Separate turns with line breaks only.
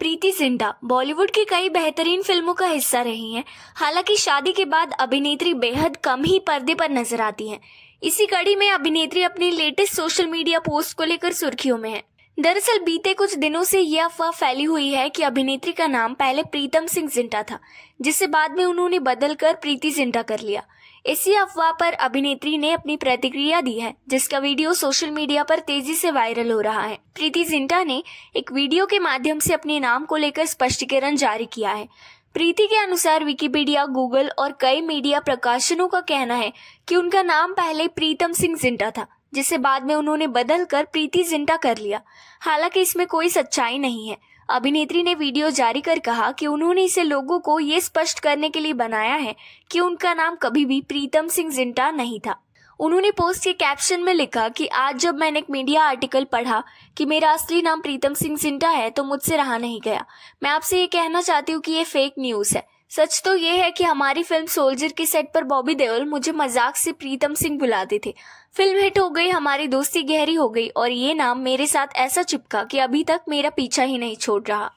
प्रीति जिंटा बॉलीवुड की कई बेहतरीन फिल्मों का हिस्सा रही हैं हालांकि शादी के बाद अभिनेत्री बेहद कम ही पर्दे पर नजर आती हैं इसी कड़ी में अभिनेत्री अपनी लेटेस्ट सोशल मीडिया पोस्ट को लेकर सुर्खियों में है दरअसल बीते कुछ दिनों से यह अफवाह फैली हुई है कि अभिनेत्री का नाम पहले प्रीतम सिंह जिंटा था जिसे बाद में उन्होंने बदलकर प्रीति जिंटा कर लिया इसी अफवाह पर अभिनेत्री ने अपनी प्रतिक्रिया दी है जिसका वीडियो सोशल मीडिया पर तेजी से वायरल हो रहा है प्रीति जिंटा ने एक वीडियो के माध्यम से अपने नाम को लेकर स्पष्टीकरण जारी किया है प्रीति के अनुसार विकिपीडिया गूगल और कई मीडिया प्रकाशनों का कहना है कि उनका नाम पहले प्रीतम सिंह जिंटा था जिसे बाद में उन्होंने बदल कर प्रीति जिंटा कर लिया हालांकि इसमें कोई सच्चाई नहीं है अभिनेत्री ने वीडियो जारी कर कहा कि उन्होंने इसे लोगों को ये स्पष्ट करने के लिए बनाया है कि उनका नाम कभी भी प्रीतम सिंह जिंटा नहीं था उन्होंने पोस्ट के कैप्शन में लिखा कि आज जब मैंने एक मीडिया आर्टिकल पढ़ा कि मेरा असली नाम प्रीतम सिंह जिंटा है तो मुझसे रहा नहीं गया मैं आपसे ये कहना चाहती हूँ कि ये फेक न्यूज़ है सच तो ये है कि हमारी फिल्म सोल्जर के सेट पर बॉबी देओल मुझे मजाक से प्रीतम सिंह बुलाते थे फिल्म हिट हो गई हमारी दोस्ती गहरी हो गई और ये नाम मेरे साथ ऐसा चिपका कि अभी तक मेरा पीछा ही नहीं छोड़ रहा